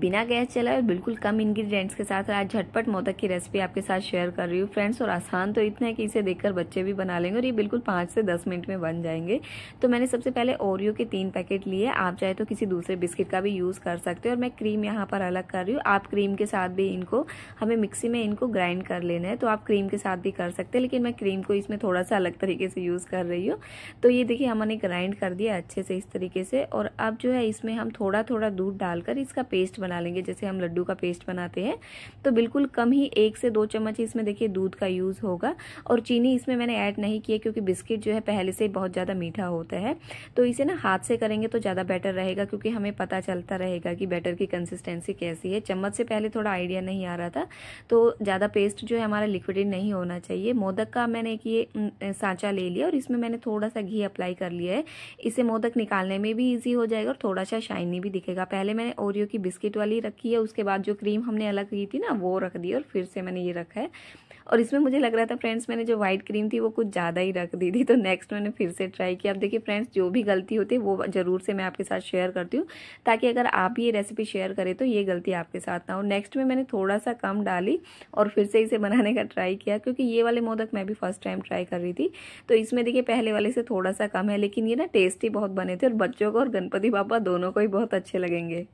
बिना गैस चलाए और बिल्कुल कम इंग्रेडिएंट्स के साथ आज झटपट मोदक की रेसिपी आपके साथ शेयर कर रही हूँ फ्रेंड्स और आसान तो इतना है कि इसे देखकर बच्चे भी बना लेंगे और ये बिल्कुल पाँच से दस मिनट में बन जाएंगे तो मैंने सबसे पहले ओरियो के तीन पैकेट लिए आप चाहे तो किसी दूसरे बिस्किट का भी यूज़ कर सकते हो और मैं क्रीम यहाँ पर अलग कर रही हूँ आप क्रीम के साथ भी इनको हमें मिक्सी में इनको ग्राइंड कर लेना है तो आप क्रीम के साथ भी कर सकते हैं लेकिन मैं क्रीम को इसमें थोड़ा सा अलग तरीके से यूज़ कर रही हूँ तो ये देखिए हमने ग्राइंड कर दिया अच्छे से इस तरीके से और अब जो है इसमें हम थोड़ा थोड़ा दूध डालकर इसका पेस्ट बना लेंगे जैसे हम लड्डू का पेस्ट बनाते हैं तो बिल्कुल कम ही एक से दो चम्मच इसमें देखिए दूध का यूज़ होगा और चीनी इसमें मैंने ऐड नहीं किया क्योंकि बिस्किट जो है पहले से बहुत ज़्यादा मीठा होता है तो इसे ना हाथ से करेंगे तो ज़्यादा बेटर रहेगा क्योंकि हमें पता चलता रहेगा कि बैटर की कंसिस्टेंसी कैसी है चम्मच से पहले थोड़ा आइडिया नहीं आ रहा था तो ज़्यादा पेस्ट जो है हमारा लिक्विडेड नहीं होना चाहिए मोदक का मैंने एक ये सांचा ले लिया और इसमें मैंने थोड़ा सा घी अप्लाई कर लिया है इसे मोदक निकालने में भी ईजी हो जाएगा और थोड़ा सा शाइनी भी दिखेगा पहले मैंने ओरियो की बिस्किट बास्केट वाली रखी है उसके बाद जो क्रीम हमने अलग की थी ना वो रख दी और फिर से मैंने ये रखा है और इसमें मुझे लग रहा था फ्रेंड्स मैंने जो व्हाइट क्रीम थी वो कुछ ज़्यादा ही रख दी थी तो नेक्स्ट मैंने फिर से ट्राई किया अब देखिए फ्रेंड्स जो भी गलती होती है वो ज़रूर से मैं आपके साथ शेयर करती हूँ ताकि अगर आप ये रेसिपी शेयर करें तो ये गलती आपके साथ ना हो नेक्स्ट में मैंने थोड़ा सा कम डाली और फिर से इसे बनाने का ट्राई किया क्योंकि ये वाले मोदक मैं भी फर्स्ट टाइम ट्राई कर रही थी तो इसमें देखिए पहले वाले से थोड़ा सा कम है लेकिन ये ना टेस्टी बहुत बने थे और बच्चों को और गणपति पापा दोनों को ही बहुत अच्छे लगेंगे